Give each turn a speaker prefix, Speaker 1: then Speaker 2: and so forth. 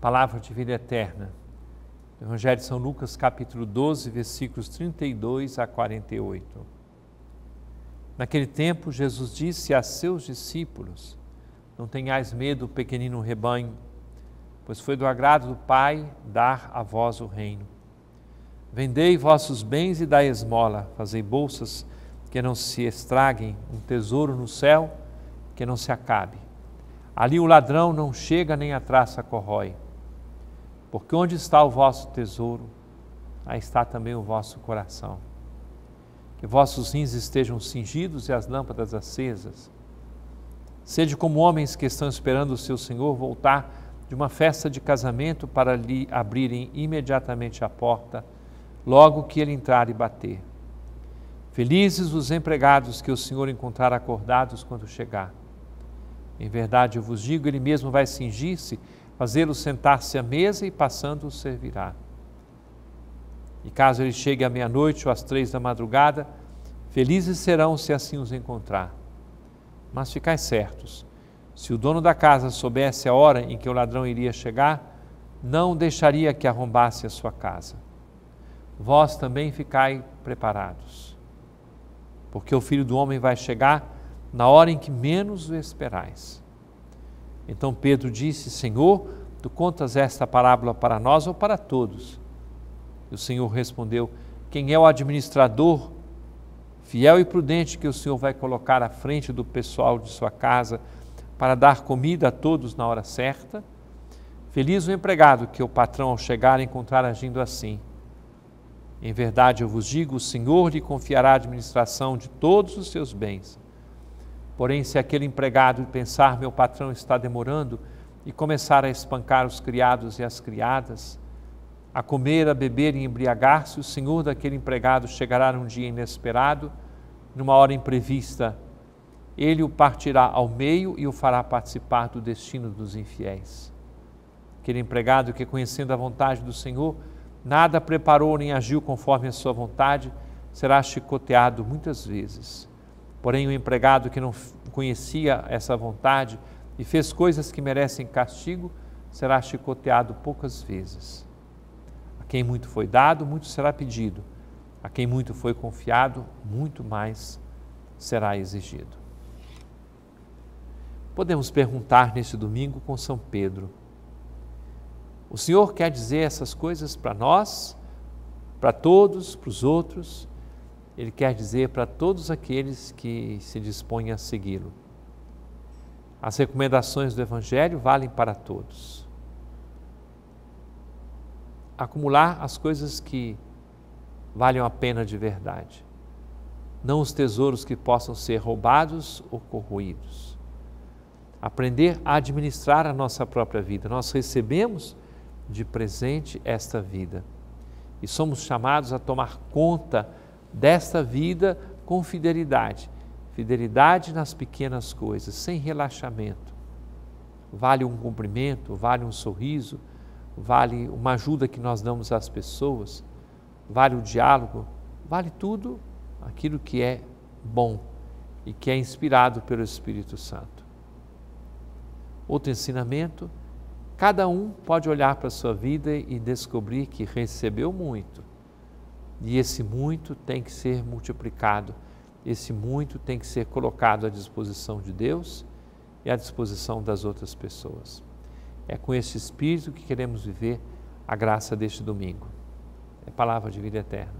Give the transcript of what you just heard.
Speaker 1: palavra de vida eterna. Evangelho de São Lucas, capítulo 12, versículos 32 a 48. Naquele tempo, Jesus disse a seus discípulos: Não tenhais medo, pequenino rebanho, pois foi do agrado do Pai dar a vós o reino. Vendei vossos bens e dai esmola, fazei bolsas que não se estraguem, um tesouro no céu que não se acabe. Ali o ladrão não chega nem a traça corrói porque onde está o vosso tesouro, aí está também o vosso coração. Que vossos rins estejam cingidos e as lâmpadas acesas. Sede como homens que estão esperando o seu Senhor voltar de uma festa de casamento para lhe abrirem imediatamente a porta, logo que ele entrar e bater. Felizes os empregados que o Senhor encontrar acordados quando chegar. Em verdade eu vos digo, ele mesmo vai cingir-se fazê-lo sentar-se à mesa e passando o servirá. E caso ele chegue à meia-noite ou às três da madrugada, felizes serão se assim os encontrar. Mas ficai certos, se o dono da casa soubesse a hora em que o ladrão iria chegar, não deixaria que arrombasse a sua casa. Vós também ficai preparados, porque o filho do homem vai chegar na hora em que menos o esperais. Então Pedro disse: Senhor, tu contas esta parábola para nós ou para todos? E o Senhor respondeu: Quem é o administrador fiel e prudente que o Senhor vai colocar à frente do pessoal de sua casa para dar comida a todos na hora certa? Feliz o empregado que o patrão, ao chegar, encontrar agindo assim. Em verdade, eu vos digo: o Senhor lhe confiará a administração de todos os seus bens. Porém, se aquele empregado pensar, meu patrão está demorando, e começar a espancar os criados e as criadas, a comer, a beber e embriagar-se, o senhor daquele empregado chegará num dia inesperado, numa hora imprevista. Ele o partirá ao meio e o fará participar do destino dos infiéis. Aquele empregado que, conhecendo a vontade do Senhor, nada preparou nem agiu conforme a sua vontade, será chicoteado muitas vezes Porém, o empregado que não conhecia essa vontade e fez coisas que merecem castigo, será chicoteado poucas vezes. A quem muito foi dado, muito será pedido. A quem muito foi confiado, muito mais será exigido. Podemos perguntar neste domingo com São Pedro: O Senhor quer dizer essas coisas para nós, para todos, para os outros? ele quer dizer para todos aqueles que se dispõem a segui-lo. As recomendações do Evangelho valem para todos. Acumular as coisas que valham a pena de verdade, não os tesouros que possam ser roubados ou corroídos. Aprender a administrar a nossa própria vida. Nós recebemos de presente esta vida e somos chamados a tomar conta desta vida com fidelidade. Fidelidade nas pequenas coisas, sem relaxamento. Vale um cumprimento, vale um sorriso, vale uma ajuda que nós damos às pessoas, vale o diálogo, vale tudo aquilo que é bom e que é inspirado pelo Espírito Santo. Outro ensinamento: cada um pode olhar para a sua vida e descobrir que recebeu muito, e esse muito tem que ser multiplicado, esse muito tem que ser colocado à disposição de Deus e à disposição das outras pessoas. É com esse espírito que queremos viver a graça deste domingo. É palavra de vida eterna.